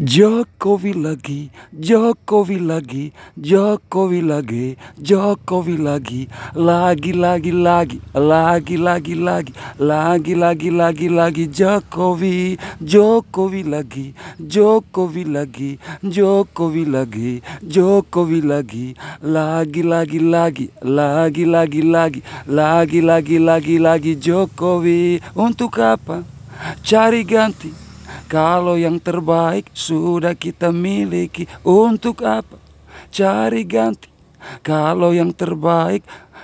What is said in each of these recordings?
Jokowi lagi, Jokowi lagi, Jokowi lagi, Jokowi lagi, lagi lagi lagi, lagi lagi lagi, lagi lagi lagi lagi Jokowi, Jokowi lagi, Jokowi lagi, Jokowi lagi, Jokowi lagi, lagi lagi lagi, lagi lagi lagi, lagi lagi lagi lagi Jokowi untuk apa? Cari ganti kalau yang terbaik sudah kita miliki, untuk apa cari ganti? Kalau yang terbaik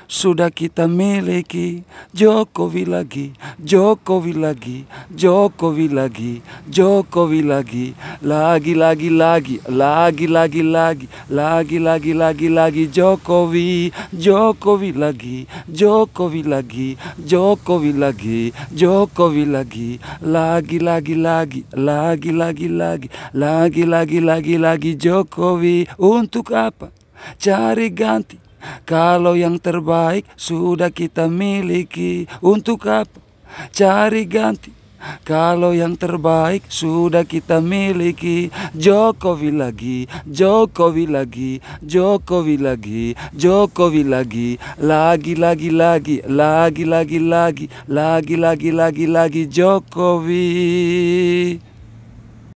sudah kita miliki Jokowi lagi, Jokowi lagi, Jokowi lagi, Jokowi lagi Lagi, lagi, lagi, lagi, lagi, lagi Lagi, lagi, lagi, lagi Jokowi, Jokowi lagi, Jokowi lagi, Jokowi lagi, Jokowi lagi Lagi, lagi, lagi, lagi, lagi, lagi Lagi, lagi, lagi, lagi Jokowi Untuk apa? cari ganti. Kalau yang terbaik sudah kita miliki, untuk apa? Cari ganti. Kalau yang terbaik sudah kita miliki Jokowi lagi, Jokowi lagi, Jokowi lagi, Jokowi lagi Lagi, lagi, lagi, lagi, lagi, lagi, lagi, lagi, lagi, lagi Jokowi